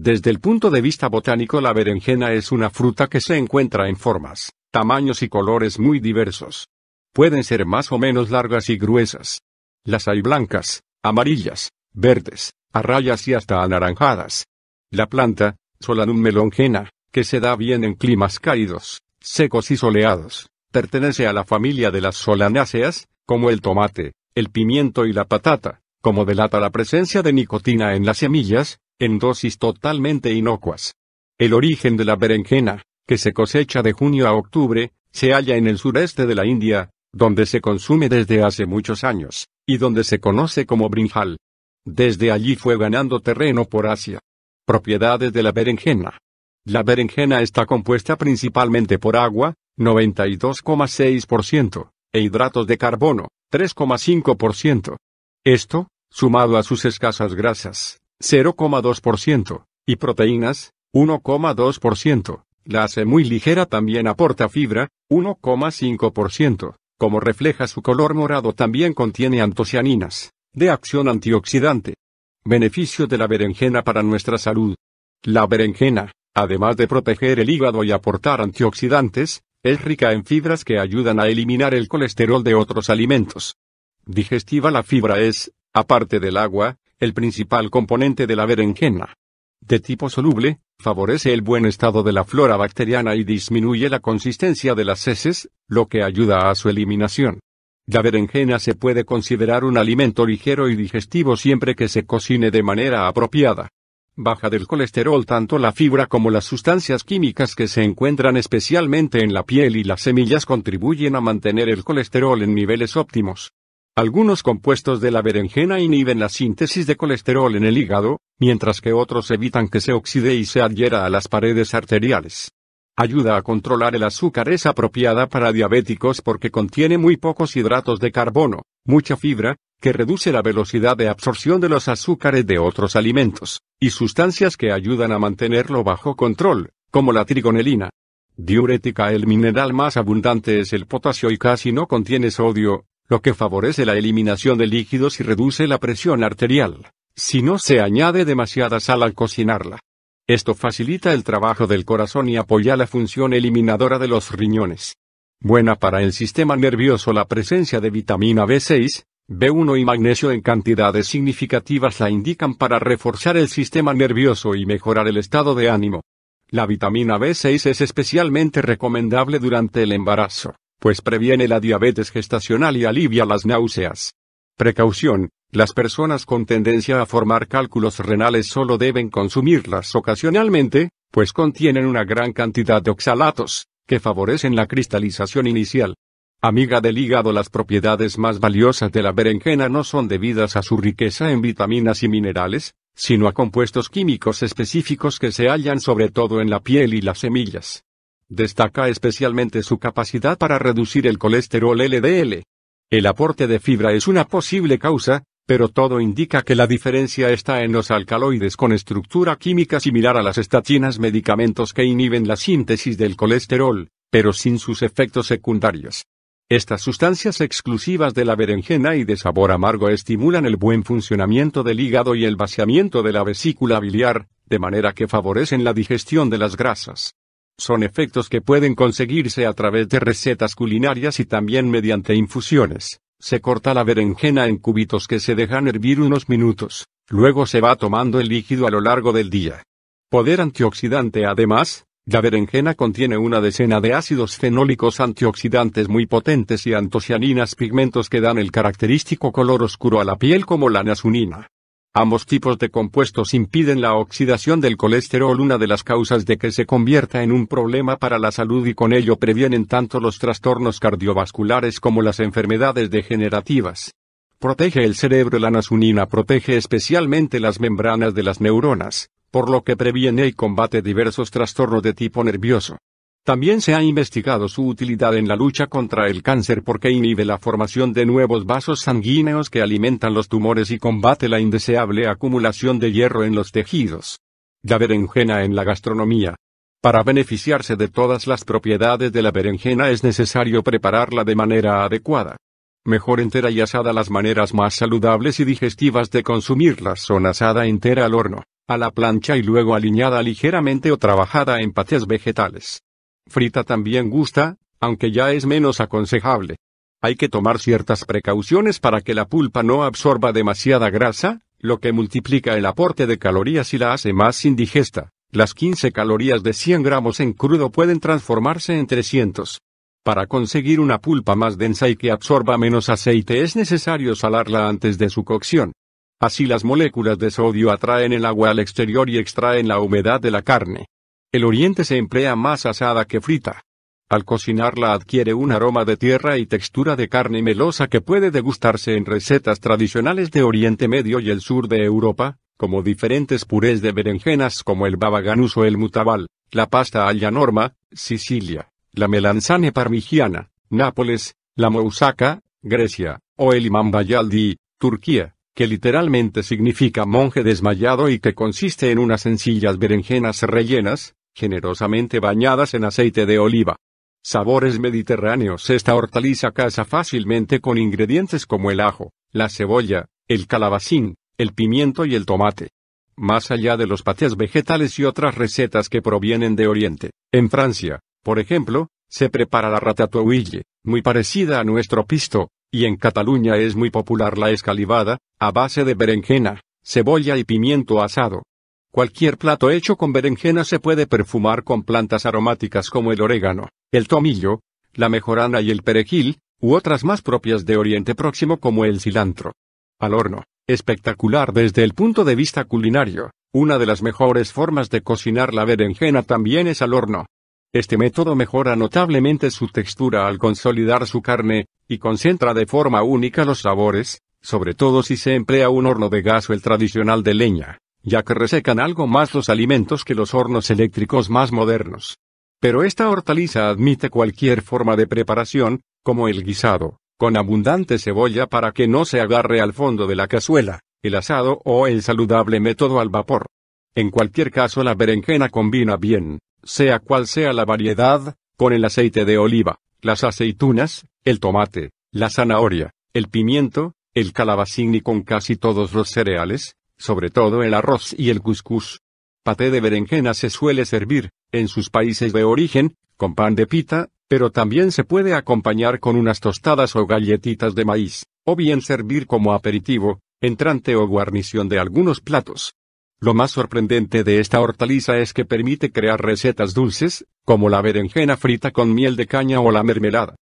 Desde el punto de vista botánico la berenjena es una fruta que se encuentra en formas, tamaños y colores muy diversos. Pueden ser más o menos largas y gruesas. Las hay blancas, amarillas, verdes, a rayas y hasta anaranjadas. La planta, Solanum melongena, que se da bien en climas cálidos, secos y soleados, pertenece a la familia de las solanáceas, como el tomate, el pimiento y la patata, como delata la presencia de nicotina en las semillas, en dosis totalmente inocuas. El origen de la berenjena, que se cosecha de junio a octubre, se halla en el sureste de la India, donde se consume desde hace muchos años, y donde se conoce como brinjal. Desde allí fue ganando terreno por Asia. Propiedades de la berenjena. La berenjena está compuesta principalmente por agua, 92,6%, e hidratos de carbono, 3,5%. Esto, sumado a sus escasas grasas, 0,2%, y proteínas, 1,2%. La hace muy ligera también aporta fibra, 1,5%. Como refleja su color morado también contiene antocianinas, de acción antioxidante. Beneficio de la berenjena para nuestra salud. La berenjena, además de proteger el hígado y aportar antioxidantes, es rica en fibras que ayudan a eliminar el colesterol de otros alimentos. Digestiva la fibra es, aparte del agua, el principal componente de la berenjena. De tipo soluble, favorece el buen estado de la flora bacteriana y disminuye la consistencia de las heces, lo que ayuda a su eliminación. La berenjena se puede considerar un alimento ligero y digestivo siempre que se cocine de manera apropiada. Baja del colesterol tanto la fibra como las sustancias químicas que se encuentran especialmente en la piel y las semillas contribuyen a mantener el colesterol en niveles óptimos. Algunos compuestos de la berenjena inhiben la síntesis de colesterol en el hígado, mientras que otros evitan que se oxide y se adhiera a las paredes arteriales. Ayuda a controlar el azúcar es apropiada para diabéticos porque contiene muy pocos hidratos de carbono, mucha fibra, que reduce la velocidad de absorción de los azúcares de otros alimentos, y sustancias que ayudan a mantenerlo bajo control, como la trigonelina. Diurética El mineral más abundante es el potasio y casi no contiene sodio, lo que favorece la eliminación de líquidos y reduce la presión arterial, si no se añade demasiada sal al cocinarla. Esto facilita el trabajo del corazón y apoya la función eliminadora de los riñones. Buena para el sistema nervioso la presencia de vitamina B6, B1 y magnesio en cantidades significativas la indican para reforzar el sistema nervioso y mejorar el estado de ánimo. La vitamina B6 es especialmente recomendable durante el embarazo pues previene la diabetes gestacional y alivia las náuseas. Precaución, las personas con tendencia a formar cálculos renales solo deben consumirlas ocasionalmente, pues contienen una gran cantidad de oxalatos, que favorecen la cristalización inicial. Amiga del hígado, las propiedades más valiosas de la berenjena no son debidas a su riqueza en vitaminas y minerales, sino a compuestos químicos específicos que se hallan sobre todo en la piel y las semillas. Destaca especialmente su capacidad para reducir el colesterol LDL. El aporte de fibra es una posible causa, pero todo indica que la diferencia está en los alcaloides con estructura química similar a las estatinas, medicamentos que inhiben la síntesis del colesterol, pero sin sus efectos secundarios. Estas sustancias exclusivas de la berenjena y de sabor amargo estimulan el buen funcionamiento del hígado y el vaciamiento de la vesícula biliar, de manera que favorecen la digestión de las grasas. Son efectos que pueden conseguirse a través de recetas culinarias y también mediante infusiones. Se corta la berenjena en cubitos que se dejan hervir unos minutos, luego se va tomando el líquido a lo largo del día. Poder antioxidante además, la berenjena contiene una decena de ácidos fenólicos antioxidantes muy potentes y antocianinas pigmentos que dan el característico color oscuro a la piel como la nasunina. Ambos tipos de compuestos impiden la oxidación del colesterol, una de las causas de que se convierta en un problema para la salud y con ello previenen tanto los trastornos cardiovasculares como las enfermedades degenerativas. Protege el cerebro, la nasunina protege especialmente las membranas de las neuronas, por lo que previene y combate diversos trastornos de tipo nervioso. También se ha investigado su utilidad en la lucha contra el cáncer porque inhibe la formación de nuevos vasos sanguíneos que alimentan los tumores y combate la indeseable acumulación de hierro en los tejidos. La berenjena en la gastronomía. Para beneficiarse de todas las propiedades de la berenjena es necesario prepararla de manera adecuada. Mejor entera y asada las maneras más saludables y digestivas de consumirla son asada entera al horno, a la plancha y luego aliñada ligeramente o trabajada en patés vegetales frita también gusta, aunque ya es menos aconsejable. Hay que tomar ciertas precauciones para que la pulpa no absorba demasiada grasa, lo que multiplica el aporte de calorías y la hace más indigesta. Las 15 calorías de 100 gramos en crudo pueden transformarse en 300. Para conseguir una pulpa más densa y que absorba menos aceite es necesario salarla antes de su cocción. Así las moléculas de sodio atraen el agua al exterior y extraen la humedad de la carne. El oriente se emplea más asada que frita. Al cocinarla adquiere un aroma de tierra y textura de carne melosa que puede degustarse en recetas tradicionales de Oriente Medio y el sur de Europa, como diferentes purés de berenjenas como el babaganus o el mutabal, la pasta alla norma, Sicilia, la melanzane parmigiana, Nápoles, la moussaka, Grecia, o el imam bayaldi, Turquía, que literalmente significa monje desmayado y que consiste en unas sencillas berenjenas rellenas, generosamente bañadas en aceite de oliva. Sabores mediterráneos. Esta hortaliza casa fácilmente con ingredientes como el ajo, la cebolla, el calabacín, el pimiento y el tomate. Más allá de los patés vegetales y otras recetas que provienen de Oriente, en Francia, por ejemplo, se prepara la ratatouille, muy parecida a nuestro pisto, y en Cataluña es muy popular la escalivada, a base de berenjena, cebolla y pimiento asado, Cualquier plato hecho con berenjena se puede perfumar con plantas aromáticas como el orégano, el tomillo, la mejorana y el perejil, u otras más propias de Oriente Próximo como el cilantro. Al horno, espectacular desde el punto de vista culinario, una de las mejores formas de cocinar la berenjena también es al horno. Este método mejora notablemente su textura al consolidar su carne, y concentra de forma única los sabores, sobre todo si se emplea un horno de gas o el tradicional de leña ya que resecan algo más los alimentos que los hornos eléctricos más modernos. Pero esta hortaliza admite cualquier forma de preparación, como el guisado, con abundante cebolla para que no se agarre al fondo de la cazuela, el asado o el saludable método al vapor. En cualquier caso la berenjena combina bien, sea cual sea la variedad, con el aceite de oliva, las aceitunas, el tomate, la zanahoria, el pimiento, el calabacín y con casi todos los cereales, sobre todo el arroz y el cuscús. Paté de berenjena se suele servir, en sus países de origen, con pan de pita, pero también se puede acompañar con unas tostadas o galletitas de maíz, o bien servir como aperitivo, entrante o guarnición de algunos platos. Lo más sorprendente de esta hortaliza es que permite crear recetas dulces, como la berenjena frita con miel de caña o la mermelada.